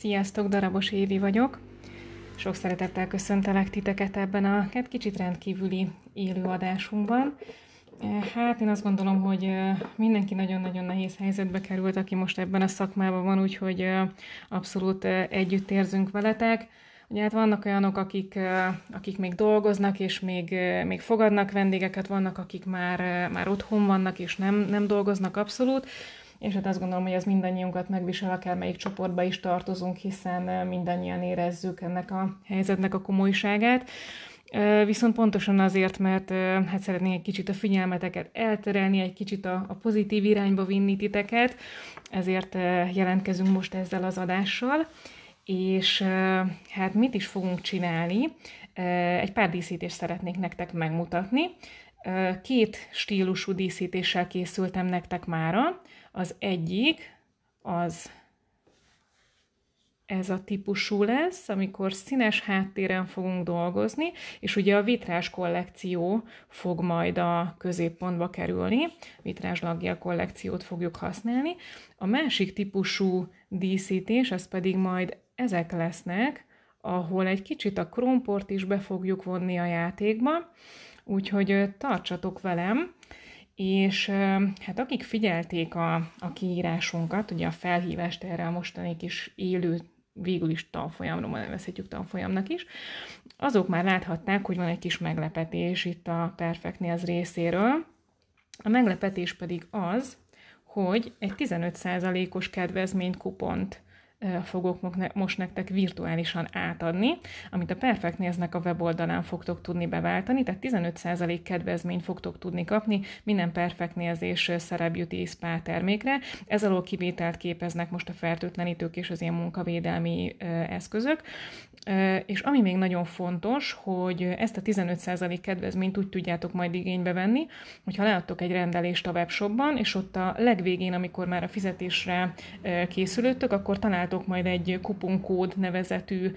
Sziasztok, Darabos Évi vagyok. Sok szeretettel köszöntelek titeket ebben a hát kicsit rendkívüli élőadásunkban. E, hát én azt gondolom, hogy e, mindenki nagyon-nagyon nehéz helyzetbe került, aki most ebben a szakmában van, úgyhogy e, abszolút együtt érzünk veletek. Ugye hát vannak olyanok, akik, akik még dolgoznak, és még, még fogadnak vendégeket, vannak, akik már, már otthon vannak, és nem, nem dolgoznak abszolút és hát azt gondolom, hogy ez mindannyiunkat megvisel, akármelyik csoportba is tartozunk, hiszen mindannyian érezzük ennek a helyzetnek a komolyságát. Viszont pontosan azért, mert hát szeretnék egy kicsit a figyelmeteket elterelni, egy kicsit a, a pozitív irányba vinni titeket, ezért jelentkezünk most ezzel az adással. És hát mit is fogunk csinálni? Egy pár díszítést szeretnék nektek megmutatni. Két stílusú díszítéssel készültem nektek mára. Az egyik az ez a típusú lesz, amikor színes háttéren fogunk dolgozni, és ugye a vitrás kollekció fog majd a középpontba kerülni, vitrás laggyal kollekciót fogjuk használni. A másik típusú díszítés, az pedig majd ezek lesznek, ahol egy kicsit a kromport is be fogjuk vonni a játékba, úgyhogy tartsatok velem, és hát akik figyelték a, a kiírásunkat, ugye a felhívást erre a mostani kis élő végül is tanfolyamra, ma nevezhetjük tanfolyamnak is, azok már láthatták, hogy van egy kis meglepetés itt a Perfect az részéről. A meglepetés pedig az, hogy egy 15%-os kedvezmény kupont fogok most nektek virtuálisan átadni, amit a Perfect néznek a weboldalán fogtok tudni beváltani, tehát 15% kedvezményt fogtok tudni kapni minden Perfect nézés Szere Beauty Spa termékre. Ez alól kivételt képeznek most a fertőtlenítők és az ilyen munkavédelmi eszközök. És ami még nagyon fontos, hogy ezt a 15% kedvezményt úgy tudjátok majd igénybe venni, hogyha leadtok egy rendelést a webshopban, és ott a legvégén, amikor már a fizetésre készülődtök, akkor talált találtok majd egy kuponkód nevezetű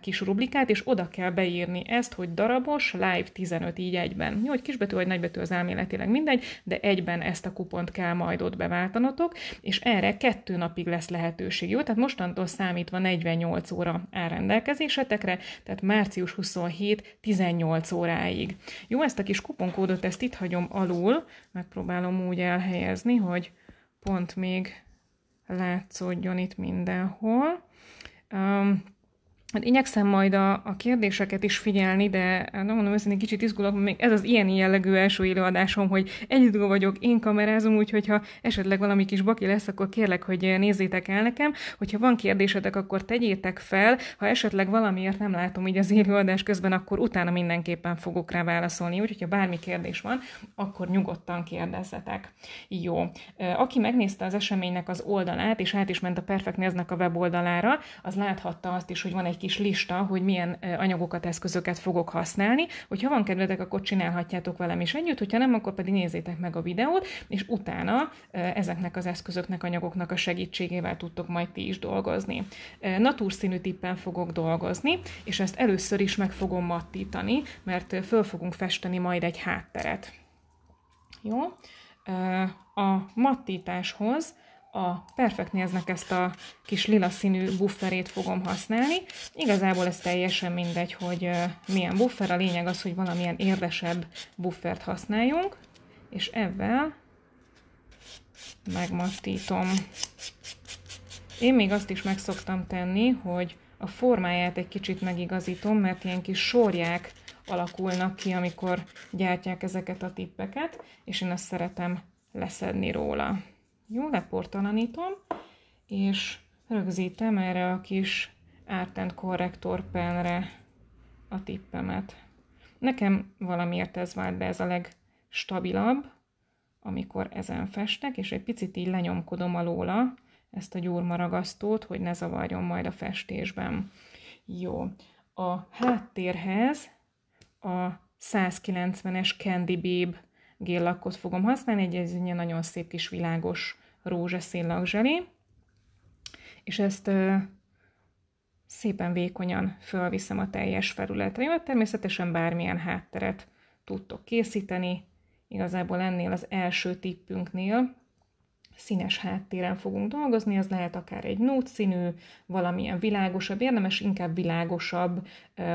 kis rublikát, és oda kell beírni ezt, hogy darabos, live 15 így egyben. Jó, hogy kisbetű vagy nagybetű az elméletileg mindegy, de egyben ezt a kupont kell majd ott beváltanotok, és erre kettő napig lesz lehetőség. Jó, tehát mostantól számítva 48 óra áll rendelkezésetekre, tehát március 27 18 óráig. Jó, ezt a kis kuponkódot ezt itt hagyom alul, megpróbálom úgy elhelyezni, hogy pont még látszódjon itt mindenhol. Hát igyekszem majd a, a kérdéseket is figyelni, de hát nem mondom őszintén, kicsit izgulok, még ez az ilyen jellegű első élőadásom, hogy egyedül vagyok, én kamerázom, úgyhogy ha esetleg valami kis baki lesz, akkor kérlek, hogy nézzétek el nekem, hogyha van kérdésetek, akkor tegyétek fel, ha esetleg valamiért nem látom így az élőadás közben, akkor utána mindenképpen fogok rá válaszolni, úgyhogy ha bármi kérdés van, akkor nyugodtan kérdezzetek. Jó. Aki megnézte az eseménynek az oldalát, és át is ment a Perfect a weboldalára, az láthatta azt is, hogy van egy kis lista, hogy milyen anyagokat, eszközöket fogok használni. Hogyha van kedvetek, akkor csinálhatjátok velem is együtt, hogyha nem, akkor pedig nézzétek meg a videót, és utána ezeknek az eszközöknek, anyagoknak a segítségével tudtok majd ti is dolgozni. Natúrszínű tippen fogok dolgozni, és ezt először is meg fogom mattítani, mert föl fogunk festeni majd egy hátteret. Jó? A mattításhoz a Nails-nek ezt a kis lila színű bufferét fogom használni. Igazából ez teljesen mindegy, hogy milyen buffer, a lényeg az, hogy valamilyen érdesebb buffert használjunk, és ebben megmattítom. Én még azt is meg szoktam tenni, hogy a formáját egy kicsit megigazítom, mert ilyen kis sorják alakulnak ki, amikor gyártják ezeket a tippeket, és én azt szeretem leszedni róla. Jó, leportalanítom, és rögzítem erre a kis Art and Corrector penre a tippemet. Nekem valamiért ez vált be ez a legstabilabb, amikor ezen festek, és egy picit így lenyomkodom alóla ezt a gyúrmaragasztót, hogy ne zavarjon majd a festésben. Jó. A háttérhez a 190-es Candy Babe géllakkot fogom használni, egy egy nagyon szép kis világos rózsaszín lakzseli, és ezt ö, szépen vékonyan fölviszem a teljes felületre. Jó, hát természetesen bármilyen hátteret tudtok készíteni, igazából ennél az első tippünknél színes háttéren fogunk dolgozni, ez lehet akár egy nót színű, valamilyen világosabb, érdemes inkább világosabb,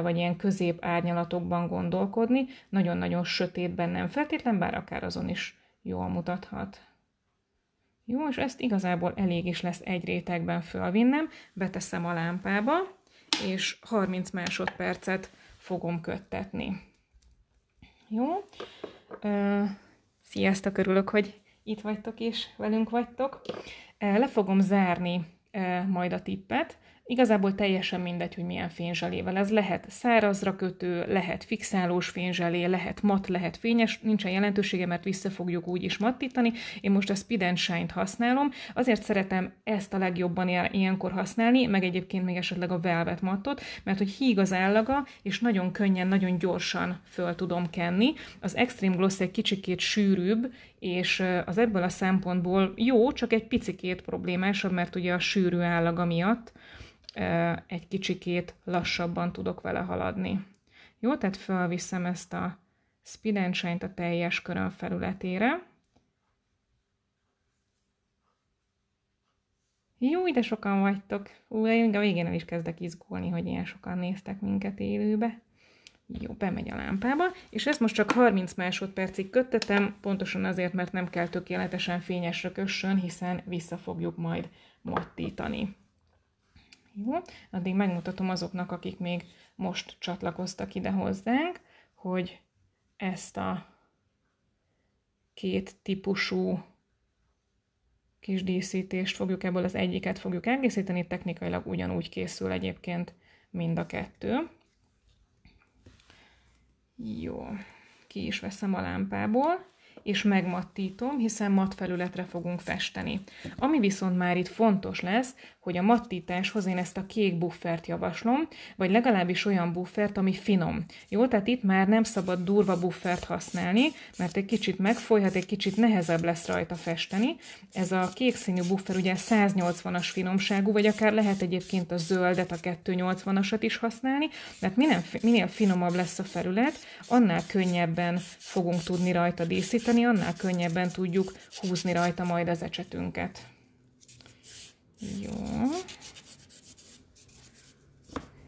vagy ilyen közép árnyalatokban gondolkodni, nagyon-nagyon sötétben nem feltétlen, bár akár azon is jól mutathat. Jó, és ezt igazából elég is lesz egy rétegben fölvinnem, beteszem a lámpába, és 30 másodpercet fogom köttetni. Jó? Sziasztok, örülök, hogy itt vagytok és velünk vagytok. Le fogom zárni majd a tippet, Igazából teljesen mindegy, hogy milyen fényzselével. Ez lehet szárazra kötő, lehet fixálós fényzselé, lehet mat, lehet fényes, nincsen jelentősége, mert vissza fogjuk úgy is mattítani. Én most a Speed and Shine-t használom, azért szeretem ezt a legjobban ilyenkor használni, meg egyébként még esetleg a Velvet mattot, mert hogy híg az állaga, és nagyon könnyen, nagyon gyorsan föl tudom kenni. Az Extreme Gloss egy kicsikét sűrűbb, és az ebből a szempontból jó, csak egy picikét problémásabb, mert ugye a sűrű állaga miatt egy kicsikét lassabban tudok vele haladni. Jó, tehát felviszem ezt a spidenshine a teljes körön felületére. Jó, de sokan vagytok. Ú, de a végén el is kezdek izgulni, hogy ilyen sokan néztek minket élőbe. Jó, bemegy a lámpába, és ezt most csak 30 másodpercig köttetem, pontosan azért, mert nem kell tökéletesen fényesre kössön, hiszen vissza fogjuk majd mattítani. Jó, addig megmutatom azoknak, akik még most csatlakoztak ide hozzánk, hogy ezt a két típusú kis díszítést fogjuk, ebből az egyiket fogjuk elkészíteni, technikailag ugyanúgy készül egyébként mind a kettő. Jó, ki is veszem a lámpából, és megmattítom, hiszen mat felületre fogunk festeni. Ami viszont már itt fontos lesz, hogy a mattításhoz én ezt a kék buffert javaslom, vagy legalábbis olyan buffert, ami finom. Jó, tehát itt már nem szabad durva buffert használni, mert egy kicsit megfolyhat, egy kicsit nehezebb lesz rajta festeni. Ez a kék színű buffer ugye 180-as finomságú, vagy akár lehet egyébként a zöldet, a 280-asat is használni, mert minél, minél finomabb lesz a felület, annál könnyebben fogunk tudni rajta díszíteni, annál könnyebben tudjuk húzni rajta majd az ecsetünket. Jó.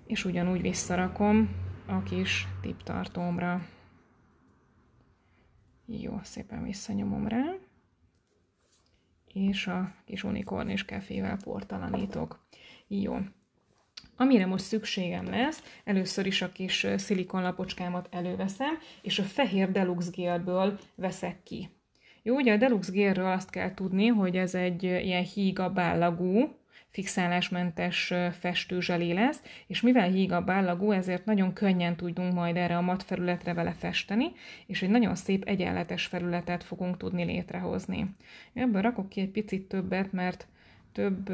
És ugyanúgy visszarakom a kis tiptartómra. Jó, szépen visszanyomom rá. És a kis unikornis kefével portalanítok. Jó. Amire most szükségem lesz, először is a kis szilikonlapocskámat előveszem, és a fehér deluxe gélből veszek ki. Jó, ugye a Deluxe gérről azt kell tudni, hogy ez egy ilyen hígabb állagú, fixálásmentes festőzselé lesz, és mivel hígabb állagú, ezért nagyon könnyen tudunk majd erre a mat felületre vele festeni, és egy nagyon szép egyenletes felületet fogunk tudni létrehozni. Ebből rakok ki egy picit többet, mert több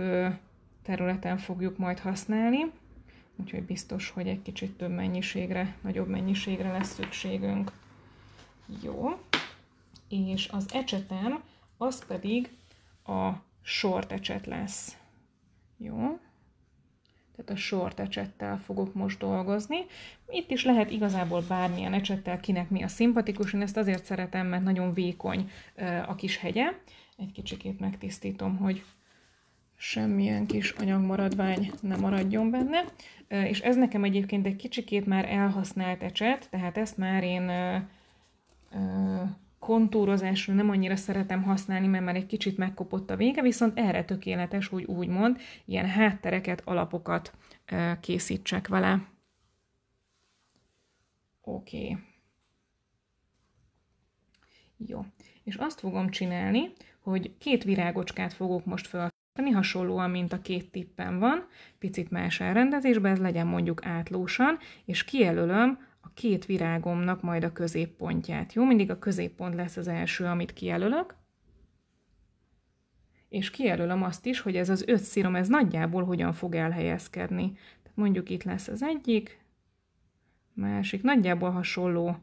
területen fogjuk majd használni, úgyhogy biztos, hogy egy kicsit több mennyiségre, nagyobb mennyiségre lesz szükségünk. Jó, és az ecsetem az pedig a sort ecset lesz. Jó? Tehát a sort ecsettel fogok most dolgozni. Itt is lehet igazából bármilyen ecsettel, kinek mi a szimpatikus. Én ezt azért szeretem, mert nagyon vékony a kis hegye. Egy kicsikét megtisztítom, hogy semmilyen kis anyagmaradvány nem maradjon benne. És ez nekem egyébként egy kicsikét már elhasznált ecset, tehát ezt már én kontúrozásra nem annyira szeretem használni, mert már egy kicsit megkopott a vége, viszont erre tökéletes, hogy úgymond ilyen háttereket, alapokat készítsek vele. Oké. Okay. Jó. És azt fogom csinálni, hogy két virágocskát fogok most felfesteni, hasonlóan, mint a két tippen van, picit más elrendezésben, ez legyen mondjuk átlósan, és kijelölöm két virágomnak majd a középpontját. Jó, mindig a középpont lesz az első, amit kijelölök. És kijelölöm azt is, hogy ez az öt szírom, ez nagyjából hogyan fog elhelyezkedni. Tehát mondjuk itt lesz az egyik, másik, nagyjából hasonló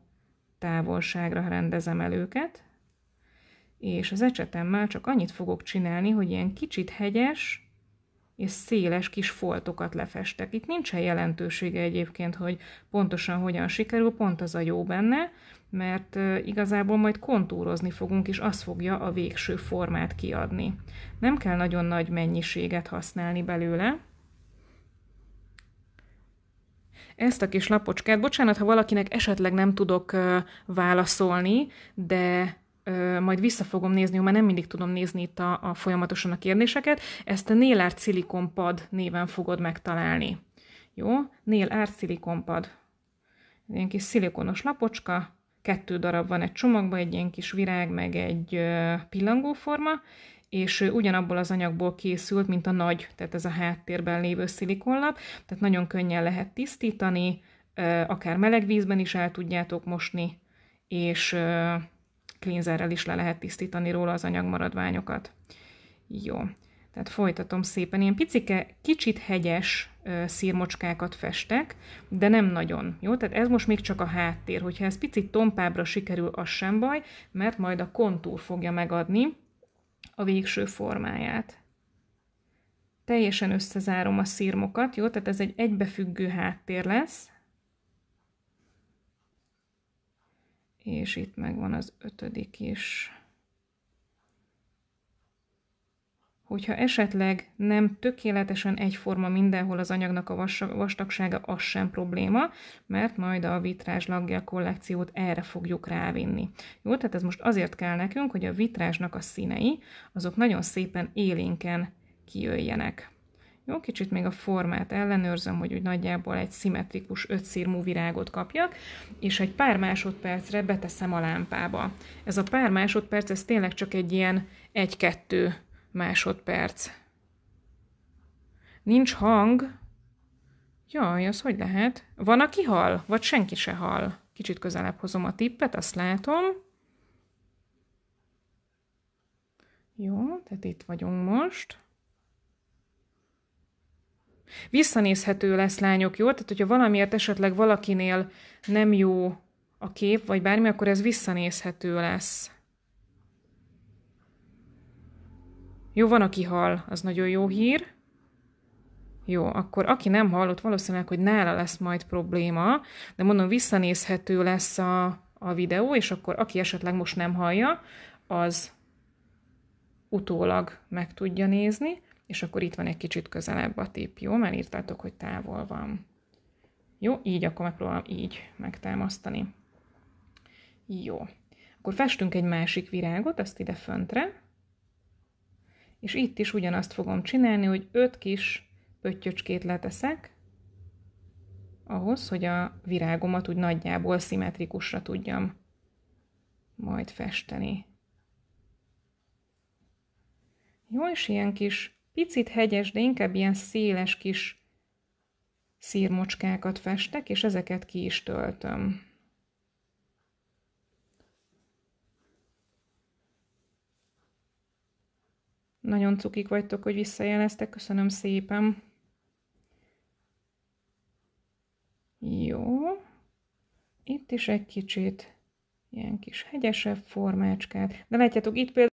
távolságra rendezem el őket. És az ecsetemmel csak annyit fogok csinálni, hogy ilyen kicsit hegyes, és széles kis foltokat lefestek. Itt nincsen jelentősége egyébként, hogy pontosan hogyan sikerül, pont az a jó benne, mert igazából majd kontúrozni fogunk, és az fogja a végső formát kiadni. Nem kell nagyon nagy mennyiséget használni belőle, ezt a kis lapocskát. Bocsánat, ha valakinek esetleg nem tudok válaszolni, de majd vissza fogom nézni, mert nem mindig tudom nézni itt a, a folyamatosan a kérdéseket, ezt a Nail Art Silicon Pad néven fogod megtalálni. Jó? Nail Art Silicon Pad. Egy ilyen kis szilikonos lapocska, kettő darab van egy csomagban, egy ilyen kis virág, meg egy pillangóforma, és ugyanabból az anyagból készült, mint a nagy, tehát ez a háttérben lévő szilikonlap, tehát nagyon könnyen lehet tisztítani, akár meleg vízben is el tudjátok mosni, és klinzerrel is le lehet tisztítani róla az anyagmaradványokat. Jó. Tehát folytatom szépen. Ilyen picike, kicsit hegyes szírmocskákat festek, de nem nagyon. Jó, tehát ez most még csak a háttér. Hogyha ez picit tompábra sikerül, az sem baj, mert majd a kontúr fogja megadni a végső formáját. Teljesen összezárom a szírmokat, jó, tehát ez egy egybefüggő háttér lesz, és itt megvan az ötödik is. Hogyha esetleg nem tökéletesen egyforma mindenhol az anyagnak a vastagsága, az sem probléma, mert majd a vitrázs kollekciót erre fogjuk rávinni. Jó, tehát ez most azért kell nekünk, hogy a vitrásnak a színei, azok nagyon szépen élénken kijöjjenek. Jó, kicsit még a formát ellenőrzöm, hogy úgy nagyjából egy szimmetrikus ötszírmú virágot kapjak, és egy pár másodpercre beteszem a lámpába. Ez a pár másodperc, ez tényleg csak egy ilyen egy-kettő másodperc. Nincs hang. Jaj, az hogy lehet? Van, aki hal? Vagy senki se hal? Kicsit közelebb hozom a tippet, azt látom. Jó, tehát itt vagyunk most. Visszanézhető lesz lányok, jó? Tehát, hogyha valamiért esetleg valakinél nem jó a kép, vagy bármi, akkor ez visszanézhető lesz. Jó, van, aki hal, az nagyon jó hír. Jó, akkor aki nem hallott, valószínűleg, hogy nála lesz majd probléma, de mondom, visszanézhető lesz a, a videó, és akkor aki esetleg most nem hallja, az utólag meg tudja nézni és akkor itt van egy kicsit közelebb a tip, jó? Mert írtátok, hogy távol van. Jó, így akkor megpróbálom így megtámasztani. Jó. Akkor festünk egy másik virágot, azt ide föntre, és itt is ugyanazt fogom csinálni, hogy öt kis pöttyöcskét leteszek, ahhoz, hogy a virágomat úgy nagyjából szimmetrikusra tudjam majd festeni. Jó, és ilyen kis Picit hegyes, de inkább ilyen széles kis szírmocskákat festek, és ezeket ki is töltöm. Nagyon cukik vagytok, hogy visszajeleztek, köszönöm szépen. Jó. Itt is egy kicsit ilyen kis hegyesebb formácskát. De látjátok, itt például